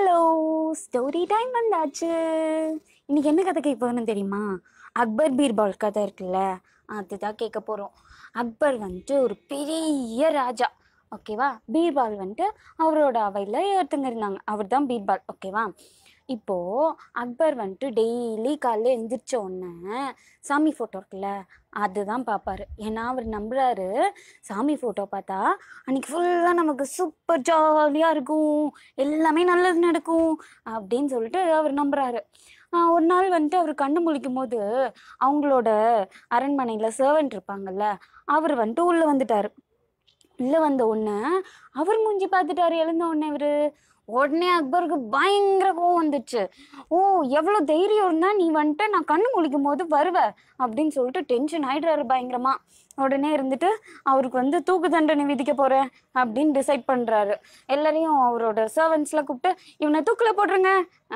hello story time வந்தாச்சு இன்றைக்கி என்ன கதை கேட்க போகணும்னு தெரியுமா அக்பர் பீர்பால் கதை இருக்குல்ல அதுதான் கேட்க போகிறோம் அக்பர் வந்துட்டு ஒரு பெரிய ராஜா ஓகேவா பீர்பால் வந்துட்டு அவரோட அவையில் ஒருத்தங்க இருந்தாங்க அவர் தான் பீர்பால் ஓகேவா இப்போது அக்பர் வந்துட்டு டெய்லி காலைல எழுந்திரிச்ச உடனே சாமி ஃபோட்டோ இருக்குல்ல அதுதான் பார்ப்பாரு ஏன்னா அவர் நம்புறாரு சாமி ஃபோட்டோ பார்த்தா அன்னைக்கு ஃபுல்லாக நமக்கு சூப்பர் ஜாலியாக இருக்கும் எல்லாமே நல்லது நடக்கும் அப்படின்னு சொல்லிட்டு அவர் நம்புறாரு ஒரு நாள் வந்துட்டு அவர் கண்ணு முழிக்கும் போது அவங்களோட அரண்மனையில் சர்வெண்ட் இருப்பாங்கல்ல அவர் வந்துட்டு உள்ளே வந்துட்டார் உள்ள வந்த உடனே அவர் மூஞ்சி பார்த்துட்டாரு எழுந்த உடனே இவரு உடனே அக்பருக்கு பயங்கர கோவம் வந்துச்சு ஓ எவ்வளோ தைரியம் இருந்தால் நீ வந்துட்டு நான் கண்ணு முழிக்கும் போது வருவ அப்படின்னு சொல்லிட்டு டென்ஷன் ஆகிடுறாரு பயங்கரமாக உடனே இருந்துட்டு அவருக்கு வந்து தூக்கு தண்டனை விதிக்க போகிறேன் அப்படின்னு டிசைட் பண்ணுறாரு எல்லாரையும் அவரோட சர்வன்ஸ்லாம் கூப்பிட்டு இவனை தூக்கில் போட்டுருங்க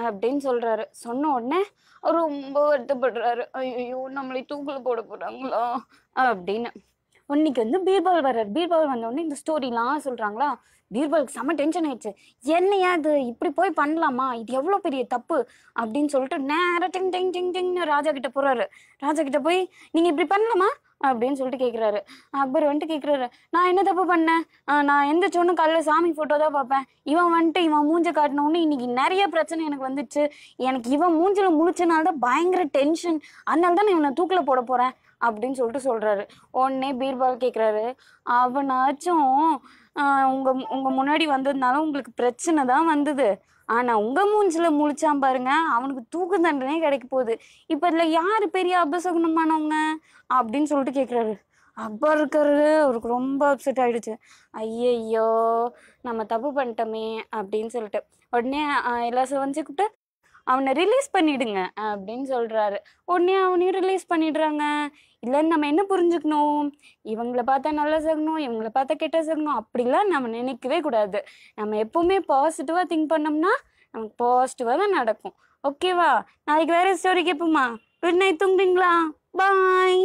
அப்படின்னு சொல்கிறாரு சொன்ன உடனே ரொம்ப வருத்தப்படுறாரு ஐயோ நம்மளே தூக்கில் போட போகிறாங்களா அப்படின்னு இன்னைக்கு வந்து பீர்பால் வர்றார் பீர்பால் வந்தோடனே இந்த ஸ்டோரிலாம் சொல்கிறாங்களா பீர்பாலுக்கு செம்ம டென்ஷன் ஆயிடுச்சு என்னையா அது இப்படி போய் பண்ணலாமா இது எவ்வளோ பெரிய தப்பு அப்படின்னு சொல்லிட்டு நேர டிங் டிங் டிங் டிங்னு ராஜா கிட்ட போகிறாரு ராஜா கிட்ட போய் நீங்கள் இப்படி பண்ணலாமா அப்படின்னு சொல்லிட்டு கேட்குறாரு அக்பர் வந்துட்டு கேட்குறாரு நான் என்ன தப்பு பண்ணேன் நான் எந்த சொன்னும் காலைல சாமி ஃபோட்டோ தான் பார்ப்பேன் இவன் வந்துட்டு இவன் மூஞ்ச காட்டினோன்னு இன்னைக்கு நிறைய பிரச்சனை எனக்கு வந்துச்சு எனக்கு இவன் மூஞ்சில் முழிச்சனால தான் பயங்கர டென்ஷன் அதனால தான் நான் இவனை தூக்கில் போட போகிறேன் அப்படின்னு சொல்லிட்டு சொல்கிறாரு உடனே பீர்பால் கேட்குறாரு அவனாச்சும் உங்கள் உங்கள் முன்னாடி வந்ததுனால உங்களுக்கு பிரச்சனை தான் வந்தது ஆனால் உங்கள் மூஞ்சில் முழிச்சான் பாருங்க அவனுக்கு தூக்கு தண்டனே கிடைக்க போகுது இப்போ இதில் யார் பெரிய அபசகுணமானவங்க அப்படின்னு சொல்லிட்டு கேட்குறாரு அப்பா இருக்கிறது அவருக்கு ரொம்ப அப்செட் ஆயிடுச்சு ஐயையோ நம்ம தப்பு பண்ணிட்டோமே அப்படின்னு சொல்லிட்டு உடனே எல்லா செவஞ்சு கூப்பிட்டு அவனை ரிலீஸ் பண்ணிடுங்க அப்படின்னு சொல்கிறாரு உடனே அவனையும் ரிலீஸ் பண்ணிடுறாங்க இல்லைன்னு நம்ம என்ன புரிஞ்சுக்கணும் இவங்களை பார்த்தா நல்லா சேர்க்கணும் இவங்களை பார்த்தா கெட்ட சகணும் அப்படிலாம் நம்ம நினைக்கவே கூடாது நம்ம எப்போவுமே பாசிட்டிவாக திங்க் பண்ணோம்னா நமக்கு பாசிட்டிவாக தான் நடக்கும் ஓகேவா நாளைக்கு வேறு ஸ்டோரி கேட்போமா குட் நைட் தூங்குறீங்களா பாய்